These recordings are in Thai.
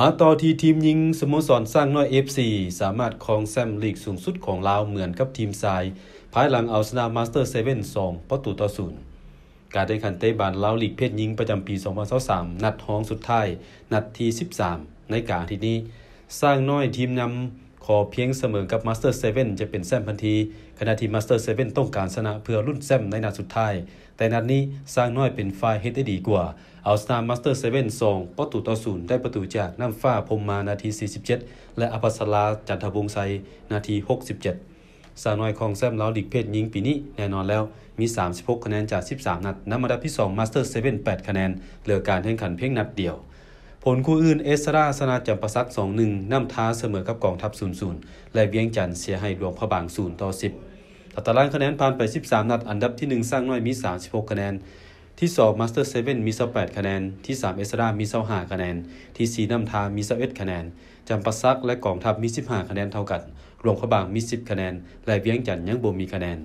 มาต่อที่ทีมยิงสโมสรสร้างน้อย FC สามารถครองแซมลีกสูงสุดของลาวเหมือนกับทีมทราย ภายหลังเอาชนะมาสเตอร์เซเว่นสองประตูต่อศูนย์การแข่งขันเตะบอลลาวลีกเพศหญิงประจำปี 2023นัดห้องสุดท้าย นัดที่13 ในกลางที่นี้ สร้างน้อยทีมนำขอเพียงเสมอกับมาสเตอร์เซเว่นจะเป็นแซมพันที ขณะที่มาสเตอร์เซเว่นต้องการชนะเพื่อรุ่นแซมในนัดสุดท้าย แต่นัดนี้สร้างน้อยเป็นฝ่ายเฮดได้ดีกว่าเอาสตาร์มาสเตอร์เซเว่นสองประตูต่อศูนย์ได้ประตูจากน้ำฟ้าพมมานาที 47 และอภัสลาจันทวงไซนาที 67สาวน้อยของแซมเล้าดิกเพศหญิงปีนี้แน่นอนแล้วมี 36 คะแนนจาก 13 นัดนำมาดับที่2์เซเว่น8คะแนนเหลือการแข่งขันเพียงนัดเดียวผลคู่อื่นเอสราสนาจำประสักสองหนึ่งน้ำท้าเสมอกับกองทัพศูนย์ศูนย์และเบียงจันเสียให้หลวงพระบางศูนย์ต่อสิบตารางคะแนนผ่านไป13นัดอันดับที่ 1 สร้างน้อยมี 36 คะแนน ที่2์เซเว่นมี28คะแนนที่ 3 เอสรามี25คะแนน ที่ 4น้ำทามี21คะแนนจำปาซักและกองทัพมี 15 คะแนนเท่ากันหลวงพระบางมี 10 คะแนน และเวียงจันยังบ่มีคะแนน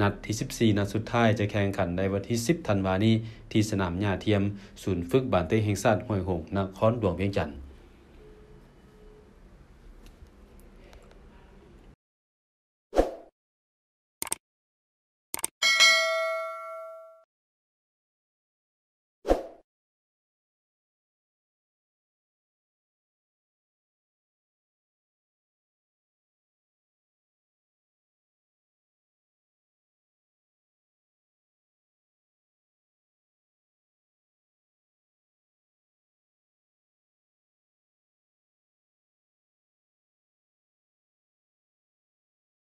นัดที่ 14นัดสุดท้ายจะแข่งขันในวันที่10ธันวาคมนี้ที่สนามหญ้าเทียม ศูนย์ฝึกบานเต้แห่งชาติห้วยหงนครหลวงเวียงจันทร์